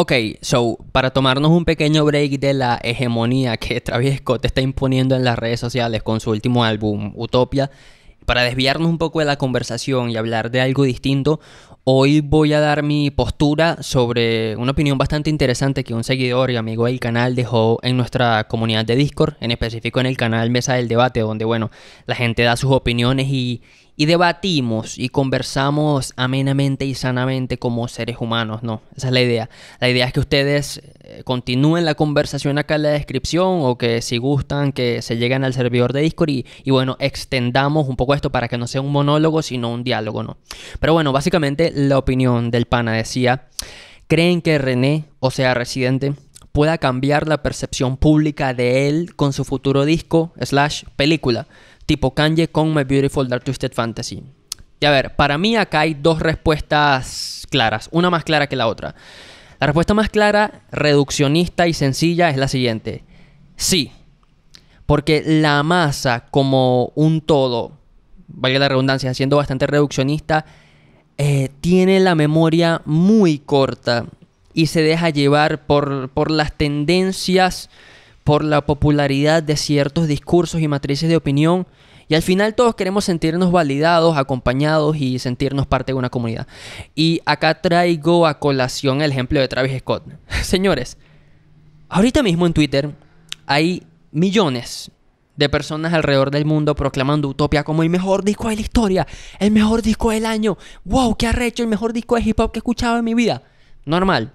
Ok, so, para tomarnos un pequeño break de la hegemonía que Travis Scott está imponiendo en las redes sociales con su último álbum, Utopia, para desviarnos un poco de la conversación y hablar de algo distinto, hoy voy a dar mi postura sobre una opinión bastante interesante que un seguidor y amigo del canal dejó en nuestra comunidad de Discord, en específico en el canal Mesa del Debate, donde, bueno, la gente da sus opiniones y, y debatimos y conversamos amenamente y sanamente como seres humanos, ¿no? Esa es la idea. La idea es que ustedes eh, continúen la conversación acá en la descripción o que si gustan que se lleguen al servidor de Discord y, bueno, extendamos un poco esto para que no sea un monólogo sino un diálogo, ¿no? Pero bueno, básicamente la opinión del pana decía, ¿creen que René, o sea, residente, pueda cambiar la percepción pública de él con su futuro disco slash película? tipo Kanye con My Beautiful Dark Twisted Fantasy. Y a ver, para mí acá hay dos respuestas claras, una más clara que la otra. La respuesta más clara, reduccionista y sencilla, es la siguiente. Sí, porque la masa como un todo, vaya la redundancia, siendo bastante reduccionista, eh, tiene la memoria muy corta y se deja llevar por, por las tendencias por la popularidad de ciertos discursos y matrices de opinión, y al final todos queremos sentirnos validados, acompañados y sentirnos parte de una comunidad. Y acá traigo a colación el ejemplo de Travis Scott. Señores, ahorita mismo en Twitter hay millones de personas alrededor del mundo proclamando Utopia como el mejor disco de la historia, el mejor disco del año, wow, qué arrecho, el mejor disco de hip hop que he escuchado en mi vida. Normal,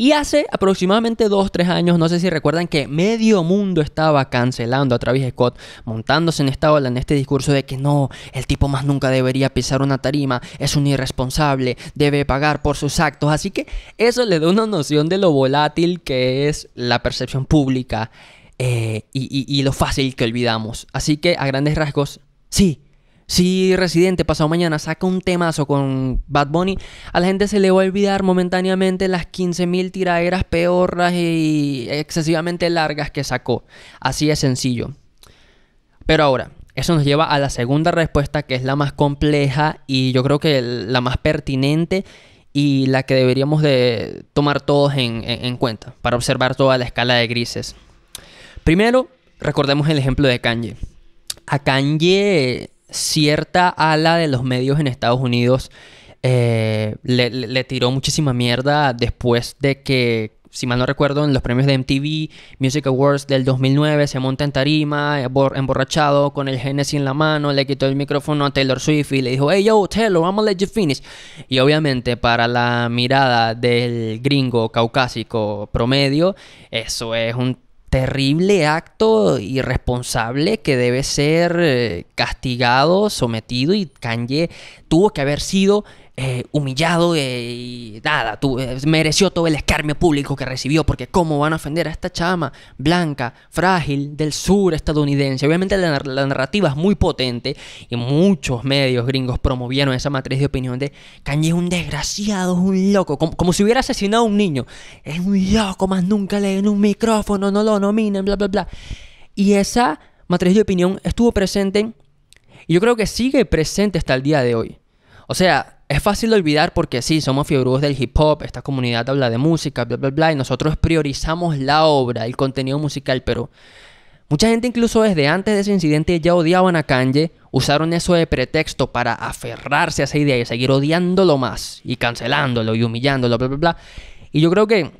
y hace aproximadamente 2 tres años, no sé si recuerdan que medio mundo estaba cancelando a Travis Scott, montándose en esta ola, en este discurso de que no, el tipo más nunca debería pisar una tarima, es un irresponsable, debe pagar por sus actos. Así que eso le da una noción de lo volátil que es la percepción pública eh, y lo fácil que olvidamos. Así que a grandes rasgos, sí, si Residente pasado mañana saca un temazo con Bad Bunny, a la gente se le va a olvidar momentáneamente las 15.000 tiraderas peorras y excesivamente largas que sacó. Así es sencillo. Pero ahora, eso nos lleva a la segunda respuesta que es la más compleja y yo creo que la más pertinente y la que deberíamos de tomar todos en, en cuenta para observar toda la escala de grises. Primero, recordemos el ejemplo de Kanye. A Kanye cierta ala de los medios en Estados Unidos eh, le, tiró muchísima mierda después de que, si mal no recuerdo, en los premios de MTV Music Awards del 2009 se monta en tarima, emborrachado, con el Genesis en la mano, le quitó el micrófono a Taylor Swift y le dijo, hey yo, Taylor, I'm gonna let you finish. Y obviamente para la mirada del gringo caucásico promedio, eso es un terrible acto irresponsable que debe ser eh, castigado, sometido y Kanye tuvo que haber sido eh, humillado eh, y nada, tú, eh, mereció todo el escarnio público que recibió, porque cómo van a ofender a esta chama blanca, frágil, del sur estadounidense. Obviamente la, narrativa es muy potente y muchos medios gringos promovieron esa matriz de opinión de Kanye es un desgraciado, es un loco, como, si hubiera asesinado a un niño. Es un loco, más nunca le un micrófono, no lo nominen, bla, bla, bla. Y esa matriz de opinión estuvo presente y yo creo que sigue presente hasta el día de hoy. O sea, es fácil olvidar porque sí, somos fiebrudos del hip hop, esta comunidad habla de música, bla, bla, bla, y nosotros priorizamos la obra, el contenido musical, pero mucha gente incluso desde antes de ese incidente ya odiaban a Kanye, usaron eso de pretexto para aferrarse a esa idea y seguir odiándolo más, y cancelándolo y humillándolo, bla, bla, bla. Y yo creo que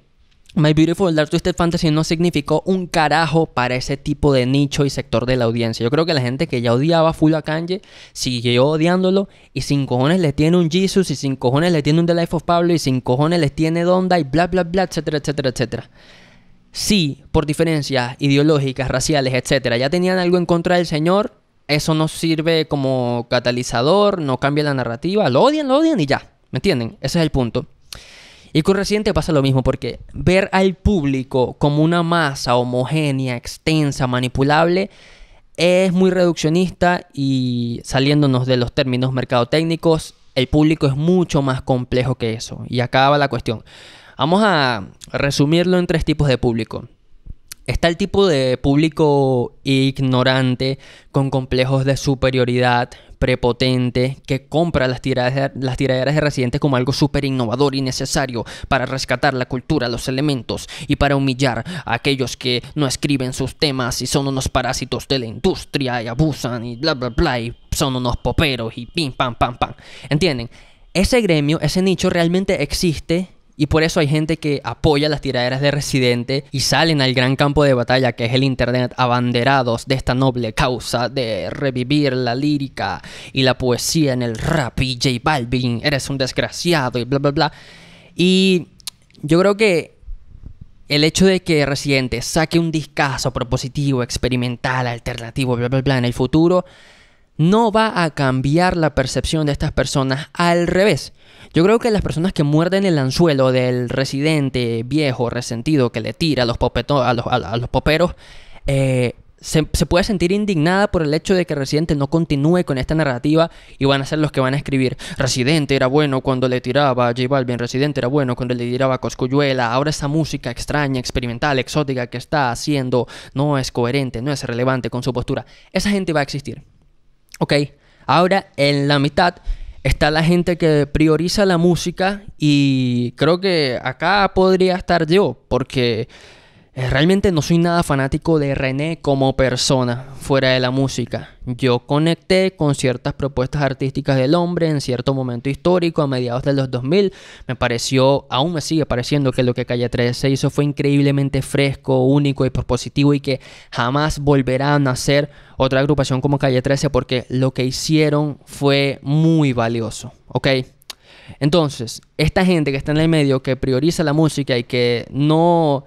My Beautiful Dark Twisted Fantasy no significó un carajo para ese tipo de nicho y sector de la audiencia. Yo creo que la gente que ya odiaba a Kanye siguió odiándolo y sin cojones le tiene un Jesus y sin cojones le tiene un The Life of Pablo y sin cojones le tiene Donda y bla bla bla, etcétera, etcétera, etcétera. Sí, por diferencias ideológicas, raciales, etcétera, ya tenían algo en contra del señor, eso no sirve como catalizador, no cambia la narrativa, lo odian, lo odian y ya. ¿Me entienden? Ese es el punto. Y con Reciente pasa lo mismo, porque ver al público como una masa homogénea, extensa, manipulable, es muy reduccionista y saliéndonos de los términos mercadotécnicos, el público es mucho más complejo que eso. Y acaba la cuestión. Vamos a resumirlo en tres tipos de público. Está el tipo de público ignorante, con complejos de superioridad, prepotente que compra las tiraderas, las tiraderas de residentes como algo súper innovador y necesario para rescatar la cultura, los elementos y para humillar a aquellos que no escriben sus temas y son unos parásitos de la industria y abusan y bla bla bla y son unos poperos y pim pam pam pam. ¿Entienden? Ese gremio, ese nicho realmente existe y por eso hay gente que apoya las tiraderas de Residente y salen al gran campo de batalla que es el Internet abanderados de esta noble causa de revivir la lírica y la poesía en el rap y J Balvin, eres un desgraciado y bla, bla, bla. Y yo creo que el hecho de que Residente saque un discazo propositivo, experimental, alternativo, bla, bla, bla en el futuro no va a cambiar la percepción de estas personas. Al revés, yo creo que las personas que muerden el anzuelo del residente viejo, resentido, que le tira a los, a los, poperos, eh, se, puede sentir indignada por el hecho de que Residente no continúe con esta narrativa y van a ser los que van a escribir. Residente era bueno cuando le tiraba a J Balvin, Residente era bueno cuando le tiraba a Coscuyuela, ahora esa música extraña, experimental, exótica que está haciendo no es coherente, no es relevante con su postura. Esa gente va a existir. Ok, ahora en la mitad está la gente que prioriza la música y creo que acá podría estar yo, porque eh, realmente no soy nada fanático de René como persona, fuera de la música. Yo conecté con ciertas propuestas artísticas del hombre en cierto momento histórico, a mediados de los 2000. Me pareció, aún me sigue pareciendo que lo que Calle 13 hizo fue increíblemente fresco, único y propositivo y que jamás volverá a nacer otra agrupación como Calle 13 porque lo que hicieron fue muy valioso, ¿ok? Entonces, esta gente que está en el medio, que prioriza la música y que no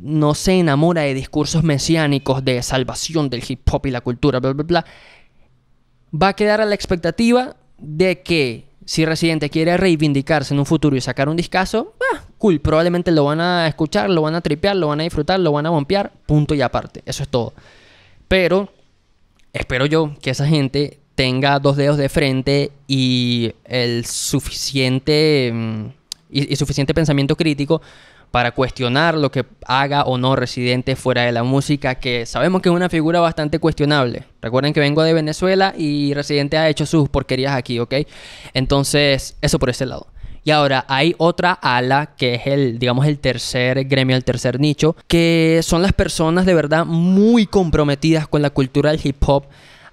no se enamora de discursos mesiánicos de salvación del hip hop y la cultura, bla, bla, bla, va a quedar a la expectativa de que si Residente quiere reivindicarse en un futuro y sacar un discazo, ah, cool, probablemente lo van a escuchar, lo van a tripear, lo van a disfrutar, lo van a bompear, punto y aparte, eso es todo. Pero espero yo que esa gente tenga dos dedos de frente y el suficiente mm, y suficiente pensamiento crítico para cuestionar lo que haga o no Residente fuera de la música, que sabemos que es una figura bastante cuestionable. Recuerden que vengo de Venezuela y Residente ha hecho sus porquerías aquí, ¿ok? Entonces, eso por ese lado. Y ahora hay otra ala que es el, digamos, el tercer gremio, el tercer nicho, que son las personas de verdad muy comprometidas con la cultura del hip hop,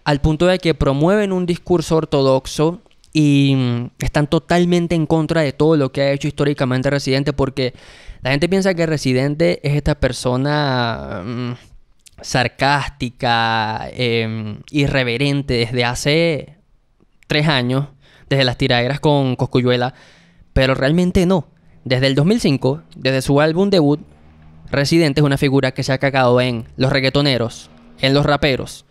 al punto de que promueven un discurso ortodoxo y mm, están totalmente en contra de todo lo que ha hecho históricamente Residente, porque la gente piensa que residente es esta persona mm, sarcástica, em, irreverente desde hace tres años, desde las tiraderas con Coscuyuela, pero realmente no. Desde el 2005, desde su álbum debut, Residente es una figura que se ha cagado en los reggaetoneros, en los raperos,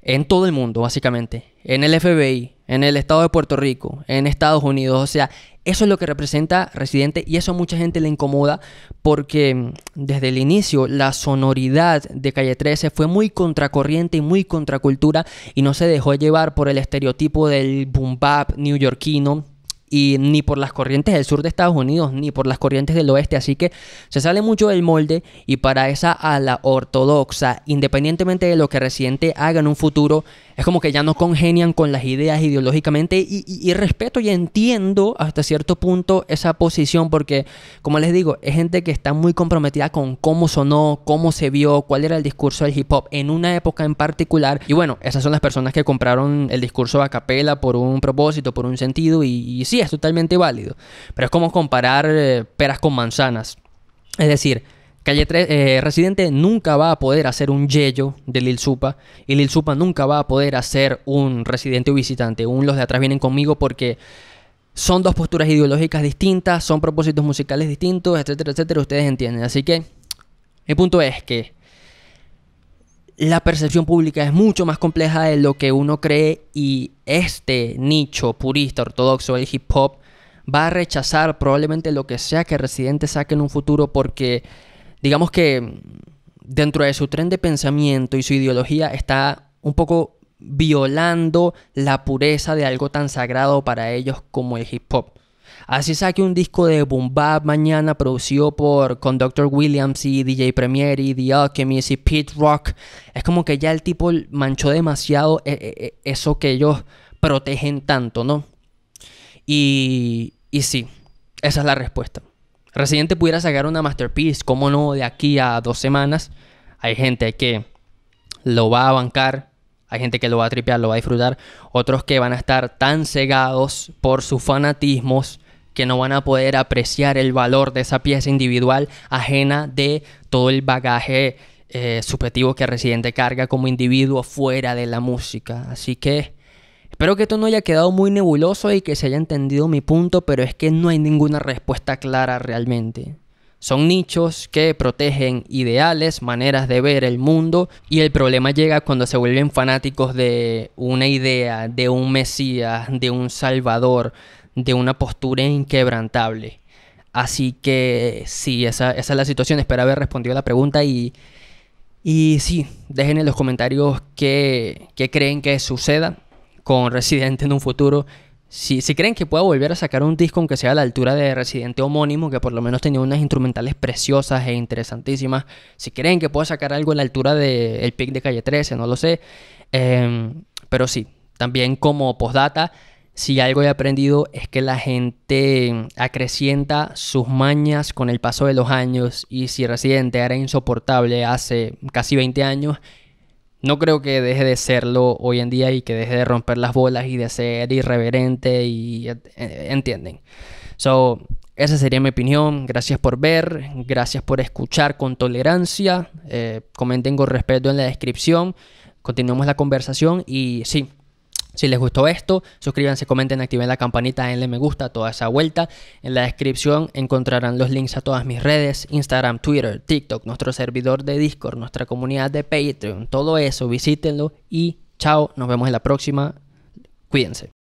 en todo el mundo, básicamente, en el FBI, en el estado de Puerto Rico, en Estados Unidos. O sea, eso es lo que representa Residente y eso a mucha gente le incomoda porque mm, desde el inicio la sonoridad de Calle 13 fue muy contracorriente y muy contracultura y no se dejó llevar por el estereotipo del boom bap newyorkino Y ni por las corrientes del sur de Estados Unidos, ni por las corrientes del oeste. Así que se sale mucho del molde y para esa ala ortodoxa, independientemente de lo que Residente haga en un futuro, es como que ya no congenian con las ideas ideológicamente y, respeto y entiendo hasta cierto punto esa posición porque, como les digo, es gente que está muy comprometida con cómo sonó, cómo se vio, cuál era el discurso del hip hop en una época en particular. Y bueno, esas son las personas que compraron el discurso a capela por un propósito, por un sentido y, sí, es totalmente válido. Pero es como comparar eh, peras con manzanas. Es decir, Calle 3, eh, Residente nunca va a poder hacer un Yello de Lil Supa y Lil Supa nunca va a poder hacer un Residente o visitante. Un los de atrás vienen conmigo porque son dos posturas ideológicas distintas, son propósitos musicales distintos, etcétera, etcétera. Ustedes entienden. Así que el punto es que la percepción pública es mucho más compleja de lo que uno cree y este nicho purista ortodoxo del hip hop va a rechazar probablemente lo que sea que Residente saque en un futuro porque digamos que dentro de su tren de pensamiento y su ideología está un poco violando la pureza de algo tan sagrado para ellos como el hip hop. Así saque un disco de boom mañana producido por Conductor Williams y DJ Premier y The Alchemist y Pete Rock. Es como que ya el tipo manchó demasiado e, e, e, eso que ellos protegen tanto, ¿no? Y, y sí, esa es la respuesta. Residente pudiera sacar una masterpiece, cómo no, de aquí a dos semanas. Hay gente que lo va a bancar, hay gente que lo va a tripear, lo va a disfrutar. Otros que van a estar tan cegados por sus fanatismos que no van a poder apreciar el valor de esa pieza individual ajena de todo el bagaje eh, subjetivo que Residente carga como individuo fuera de la música. Así que Espero que esto no haya quedado muy nebuloso y que se haya entendido mi punto, pero es que no hay ninguna respuesta clara realmente. Son nichos que protegen ideales, maneras de ver el mundo y el problema llega cuando se vuelven fanáticos de una idea, de un Mesías, de un Salvador, de una postura inquebrantable. Así que sí, esa, es la situación. Espero haber respondido a la pregunta y, y sí, dejen en los comentarios que qué creen que suceda con Residente en un futuro. Si, si creen que pueda volver a sacar un disco aunque sea a la altura de Residente homónimo, que por lo menos tenía unas instrumentales preciosas e interesantísimas, si creen que pueda sacar algo a la altura del El pick de calle 13, no lo sé. Em, pero sí, también como postdata, si algo he aprendido es que la gente acrecienta sus mañas con el paso de los años y si Residente era insoportable hace casi 20 años, no creo que deje de serlo hoy en día y que deje de romper las bolas y de ser irreverente y e, e, entienden. So, esa sería mi opinión. Gracias por ver, gracias por escuchar con tolerancia. Eh, comenten con respeto en la descripción. Continuemos la conversación y sí, si les gustó esto, suscríbanse, comenten, activen la campanita, denle me gusta, toda esa vuelta. En la descripción encontrarán los links a todas mis redes, Instagram, Twitter, TikTok, nuestro servidor de Discord, nuestra comunidad de Patreon, todo eso, visítenlo y chao, nos vemos en la próxima. Cuídense.